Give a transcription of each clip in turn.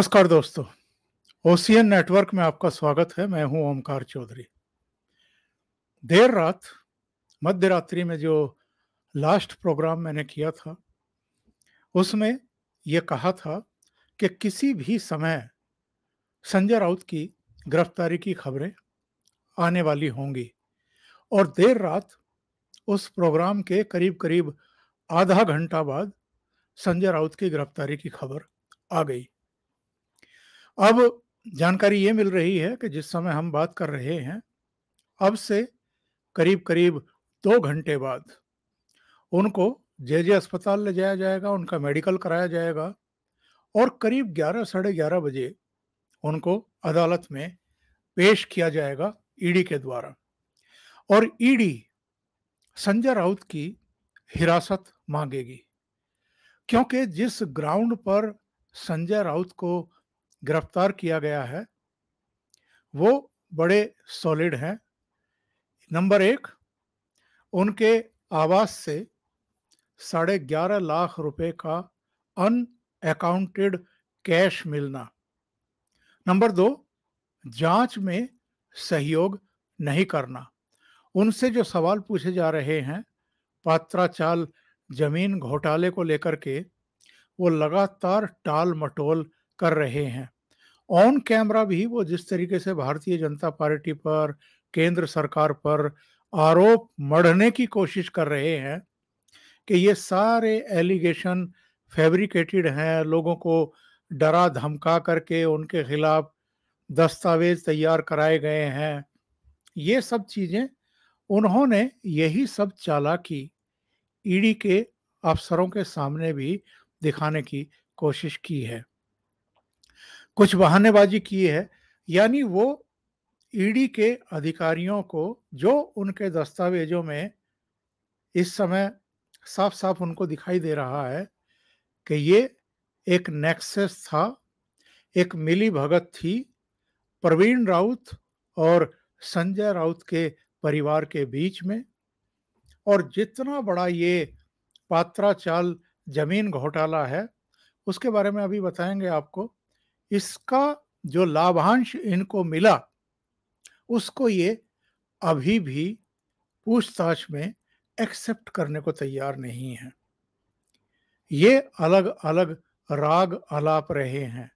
नमस्कार दोस्तों OCN network में आपका स्वागत है मैं हूं ओमकार चौधरी देर रात मध्य रात्रि में जो लास्ट प्रोग्राम मैंने किया था उसमें यह कहा था कि किसी भी समय संजय राउत की गिरफ्तारी की खबरें आने वाली होंगी और देर रात उस प्रोग्राम के करीब करीब आधा घंटा बाद संजय राउत की गिरफ्तारी की खबर आ गई अब जानकारी ये मिल रही है कि जिस समय हम बात कर रहे हैं अब से करीब करीब दो घंटे बाद उनको जे जे अस्पताल ले जाया जाएगा उनका मेडिकल कराया जाएगा और करीब ग्यारह साढ़े ग्यारह बजे उनको अदालत में पेश किया जाएगा ईडी e के द्वारा और ईडी e संजय राउत की हिरासत मांगेगी क्योंकि जिस ग्राउंड पर संजय राउत को गिरफ्तार किया गया है वो बड़े सॉलिड हैं नंबर एक उनके आवास से साढ़े ग्यारह लाख रुपए का अन अकाउंटेड कैश मिलना नंबर दो जांच में सहयोग नहीं करना उनसे जो सवाल पूछे जा रहे हैं पात्राचाल जमीन घोटाले को लेकर के वो लगातार टाल मटोल कर रहे हैं ऑन कैमरा भी वो जिस तरीके से भारतीय जनता पार्टी पर केंद्र सरकार पर आरोप मढ़ने की कोशिश कर रहे हैं कि ये सारे एलिगेशन फैब्रिकेटेड हैं लोगों को डरा धमका करके उनके खिलाफ दस्तावेज तैयार कराए गए हैं ये सब चीज़ें उन्होंने यही सब चालाकी ईडी के अफसरों के सामने भी दिखाने की कोशिश की है कुछ बहानेबाजी की है यानी वो ईडी e के अधिकारियों को जो उनके दस्तावेजों में इस समय साफ साफ उनको दिखाई दे रहा है कि ये एक नेक्सेस था एक मिली भगत थी प्रवीण राउत और संजय राउत के परिवार के बीच में और जितना बड़ा ये पात्राचाल जमीन घोटाला है उसके बारे में अभी बताएंगे आपको इसका जो लाभांश इनको मिला उसको ये अभी भी पूछताछ में एक्सेप्ट करने को तैयार नहीं है ये अलग अलग राग अलाप रहे हैं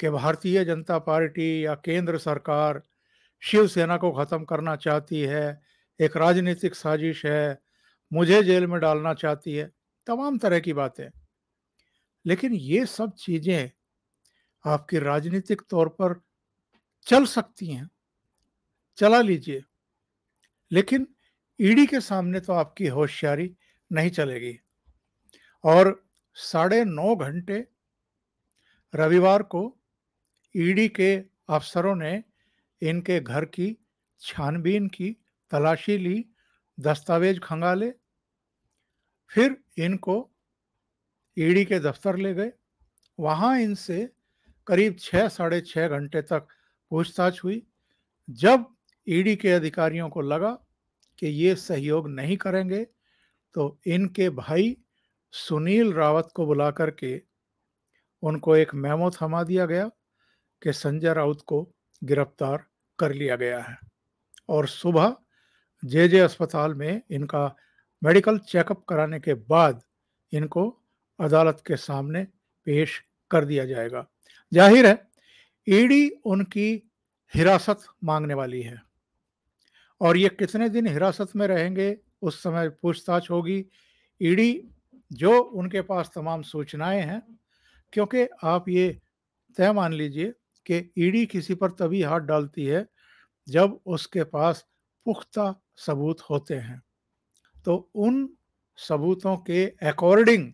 कि भारतीय जनता पार्टी या केंद्र सरकार शिवसेना को ख़त्म करना चाहती है एक राजनीतिक साजिश है मुझे जेल में डालना चाहती है तमाम तरह की बातें लेकिन ये सब चीज़ें आपके राजनीतिक तौर पर चल सकती हैं चला लीजिए लेकिन ईडी के सामने तो आपकी होशियारी नहीं चलेगी और साढ़े नौ घंटे रविवार को ईडी के अफसरों ने इनके घर की छानबीन की तलाशी ली दस्तावेज खंगाले फिर इनको ईडी के दफ्तर ले गए वहाँ इनसे करीब छः साढ़े छः घंटे तक पूछताछ हुई जब ईडी e के अधिकारियों को लगा कि ये सहयोग नहीं करेंगे तो इनके भाई सुनील रावत को बुला करके उनको एक मेमो थमा दिया गया कि संजय राउत को गिरफ्तार कर लिया गया है और सुबह जे जे अस्पताल में इनका मेडिकल चेकअप कराने के बाद इनको अदालत के सामने पेश कर दिया जाएगा जाहिर है ईडी उनकी हिरासत मांगने वाली है और ये कितने दिन हिरासत में रहेंगे उस समय पूछताछ होगी ईडी जो उनके पास तमाम सूचनाएं हैं क्योंकि आप ये तय मान लीजिए कि ईडी किसी पर तभी हाथ डालती है जब उसके पास पुख्ता सबूत होते हैं तो उन सबूतों के अकॉर्डिंग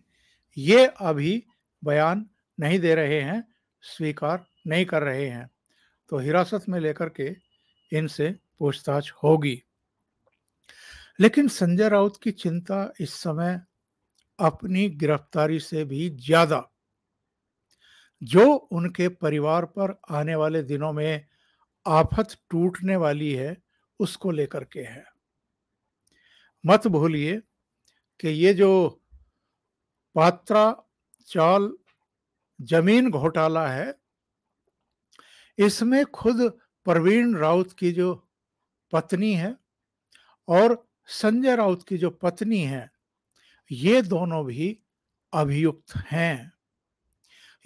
ये अभी बयान नहीं दे रहे हैं स्वीकार नहीं कर रहे हैं तो हिरासत में लेकर के इनसे पूछताछ होगी लेकिन संजय राउत की चिंता इस समय अपनी गिरफ्तारी से भी ज्यादा जो उनके परिवार पर आने वाले दिनों में आफत टूटने वाली है उसको लेकर के है मत भूलिए कि ये जो पात्रा चाल जमीन घोटाला है इसमें खुद प्रवीण राउत की जो पत्नी है और संजय राउत की जो पत्नी है ये दोनों भी अभियुक्त हैं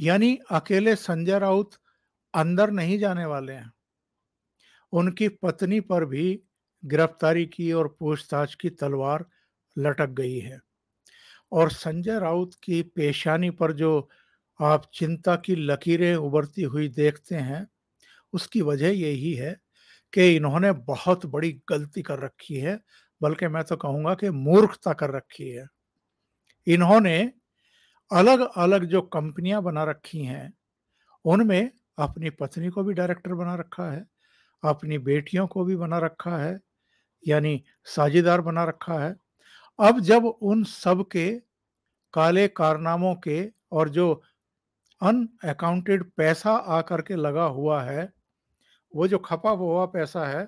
यानी अकेले संजय राउत अंदर नहीं जाने वाले हैं उनकी पत्नी पर भी गिरफ्तारी की और पूछताछ की तलवार लटक गई है और संजय राउत की पेशानी पर जो आप चिंता की लकीरें उबरती हुई देखते हैं उसकी वजह यही है कि इन्होंने बहुत बड़ी गलती कर रखी है बल्कि मैं तो कहूँगा कि मूर्खता कर रखी है इन्होंने अलग अलग जो कंपनियां बना रखी हैं उनमें अपनी पत्नी को भी डायरेक्टर बना रखा है अपनी बेटियों को भी बना रखा है यानी साझेदार बना रखा है अब जब उन सब के काले कारनामों के और जो अनअकाउंटेड पैसा आकर के लगा हुआ है वो जो खपा हुआ पैसा है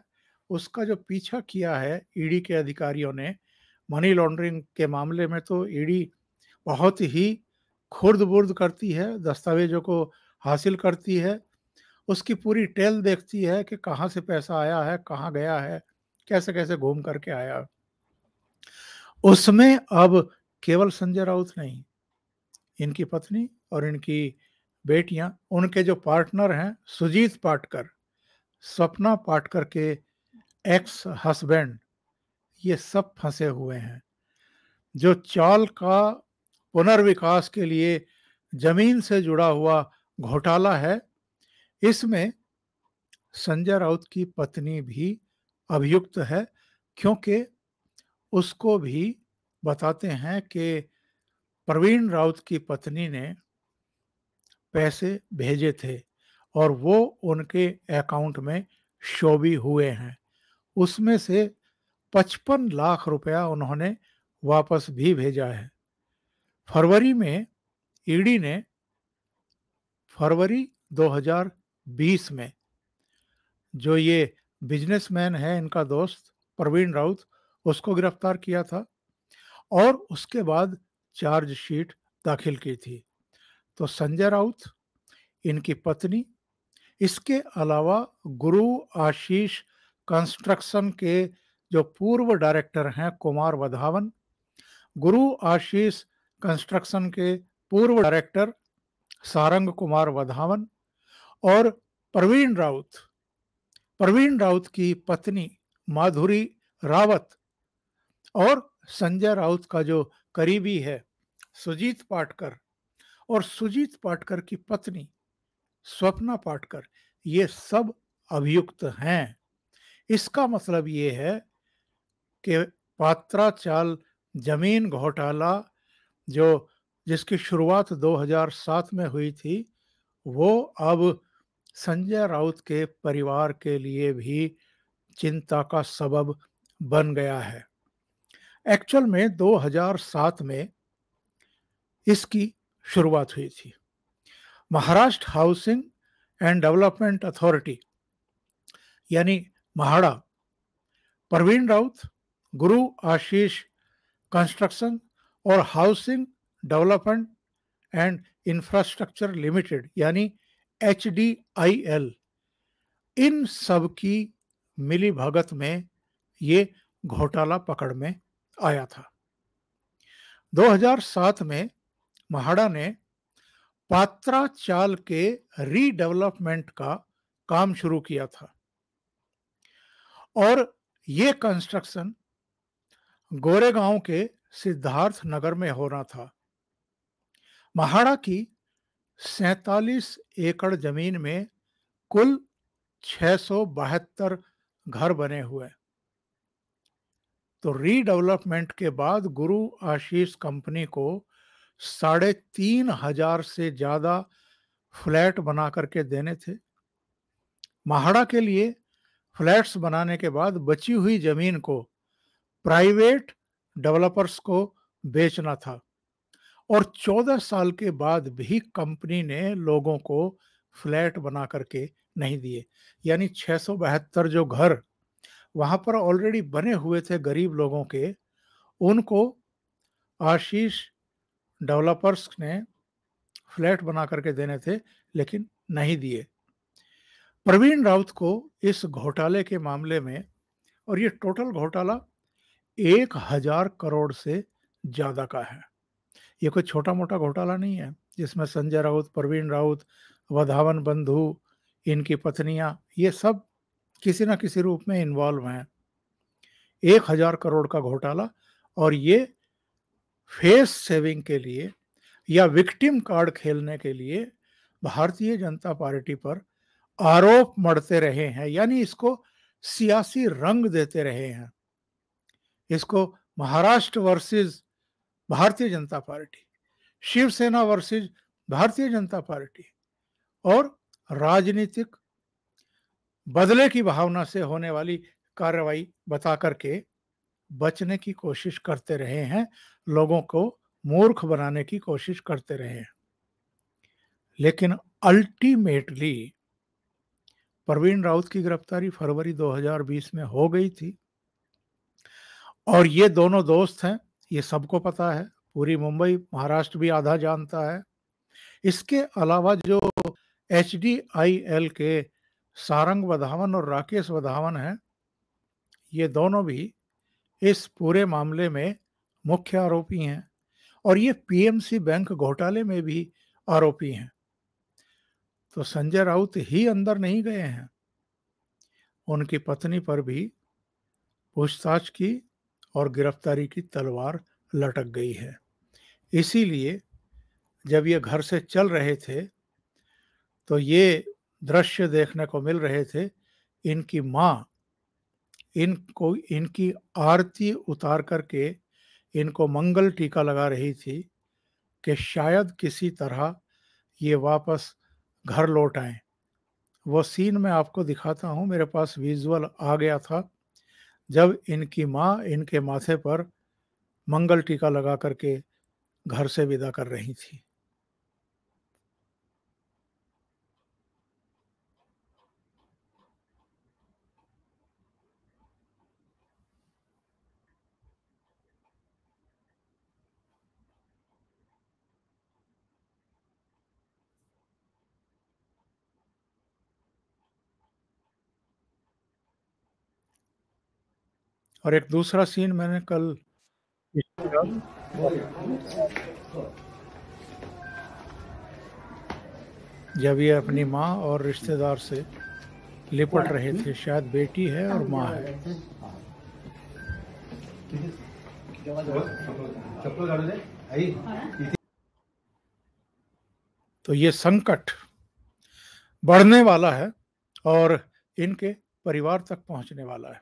उसका जो पीछा किया है ईडी के अधिकारियों ने मनी लॉन्ड्रिंग के मामले में तो ईडी बहुत ही खुर्द बुर्द करती है दस्तावेजों को हासिल करती है उसकी पूरी टेल देखती है कि कहाँ से पैसा आया है कहाँ गया है कैसे कैसे घूम करके आया उसमें अब केवल संजय राउत नहीं इनकी पत्नी और इनकी बेटियां उनके जो पार्टनर हैं सुजीत पाटकर सपना पाटकर के एक्स हस्बैंड ये सब फंसे हुए हैं जो चाल का पुनर्विकास के लिए जमीन से जुड़ा हुआ घोटाला है इसमें संजय राउत की पत्नी भी अभियुक्त है क्योंकि उसको भी बताते हैं कि प्रवीण राउत की पत्नी ने पैसे भेजे थे और वो उनके अकाउंट में शो भी हुए हैं उसमें से पचपन लाख रुपया उन्होंने वापस भी भेजा है फरवरी में ईडी ने फरवरी 2020 में जो ये बिजनेसमैन है इनका दोस्त प्रवीण राउत उसको गिरफ्तार किया था और उसके बाद चार्जशीट दाखिल की थी तो संजय राउत इनकी पत्नी इसके अलावा गुरु आशीष कंस्ट्रक्शन के जो पूर्व डायरेक्टर हैं कुमार वधावन गुरु आशीष कंस्ट्रक्शन के पूर्व डायरेक्टर सारंग कुमार वधावन और प्रवीण राउत प्रवीण राउत की पत्नी माधुरी रावत और संजय राउत का जो करीबी है सुजीत पाटकर और सुजीत पाटकर की पत्नी स्वप्ना पाटकर ये सब अभियुक्त हैं इसका मतलब ये है कि पात्राचाल जमीन घोटाला जो जिसकी शुरुआत 2007 में हुई थी वो अब संजय राउत के परिवार के लिए भी चिंता का सबब बन गया है एक्चुअल में 2007 में इसकी शुरुआत हुई थी Maharashtra housing and development authority यानी महाड़ा प्रवीण राउत गुरु आशीष कंस्ट्रक्शन और housing development and infrastructure limited यानी एच डी आई एल इन सब की मिली भगत में ये घोटाला पकड़ में आया था 2007 में महाड़ा ने पात्रा चाल के रीडेवलपमेंट का काम शुरू किया था और ये कंस्ट्रक्शन गोरेगांव के सिद्धार्थ नगर में हो रहा था महाड़ा की सैतालीस एकड़ जमीन में कुल छह घर बने हुए तो रीडेवलपमेंट के बाद गुरु आशीष कंपनी को साढ़े तीन हजार से ज़्यादा फ्लैट बना करके देने थे महाड़ा के लिए फ्लैट्स बनाने के बाद बची हुई ज़मीन को प्राइवेट डेवलपर्स को बेचना था और चौदह साल के बाद भी कंपनी ने लोगों को फ्लैट बना करके नहीं दिए यानी छः जो घर वहाँ पर ऑलरेडी बने हुए थे गरीब लोगों के उनको आशीष डेवलपर्स ने फ्लैट बना करके देने थे लेकिन नहीं दिए प्रवीण राउत को इस घोटाले के मामले में और ये टोटल घोटाला एक हजार करोड़ से ज़्यादा का है ये कोई छोटा मोटा घोटाला नहीं है जिसमें संजय राउत प्रवीण राउत वधावन बंधु इनकी पत्नियां ये सब किसी ना किसी रूप में इन्वॉल्व हैं एक हजार करोड़ का घोटाला और ये फेस सेविंग के लिए या विक्टिम कार्ड खेलने के लिए भारतीय जनता पार्टी पर आरोप मढ़ते रहे हैं यानी इसको सियासी रंग देते रहे हैं इसको महाराष्ट्र वर्सेस भारतीय जनता पार्टी शिवसेना वर्सेस भारतीय जनता पार्टी और राजनीतिक बदले की भावना से होने वाली कार्रवाई बता करके बचने की कोशिश करते रहे हैं लोगों को मूर्ख बनाने की कोशिश करते रहे हैं लेकिन अल्टीमेटली प्रवीण राउत की गिरफ्तारी फरवरी 2020 में हो गई थी और ये दोनों दोस्त हैं ये सबको पता है पूरी मुंबई महाराष्ट्र भी आधा जानता है इसके अलावा जो एच के सारंग वधावन और राकेश वधावन हैं ये दोनों भी इस पूरे मामले में मुख्य आरोपी हैं और ये पीएमसी बैंक घोटाले में भी आरोपी हैं तो संजय राउत ही अंदर नहीं गए हैं उनकी पत्नी पर भी पूछताछ की और गिरफ्तारी की तलवार लटक गई है इसीलिए जब ये घर से चल रहे थे तो ये दृश्य देखने को मिल रहे थे इनकी माँ इनको इनकी आरती उतार करके इनको मंगल टीका लगा रही थी कि शायद किसी तरह ये वापस घर लौट आए वो सीन मैं आपको दिखाता हूँ मेरे पास विजुअल आ गया था जब इनकी माँ इनके माथे पर मंगल टीका लगा करके घर से विदा कर रही थी और एक दूसरा सीन मैंने कल जब ये अपनी माँ और रिश्तेदार से लिपट रहे थे शायद बेटी है और माँ है तो ये संकट बढ़ने वाला है और इनके परिवार तक पहुंचने वाला है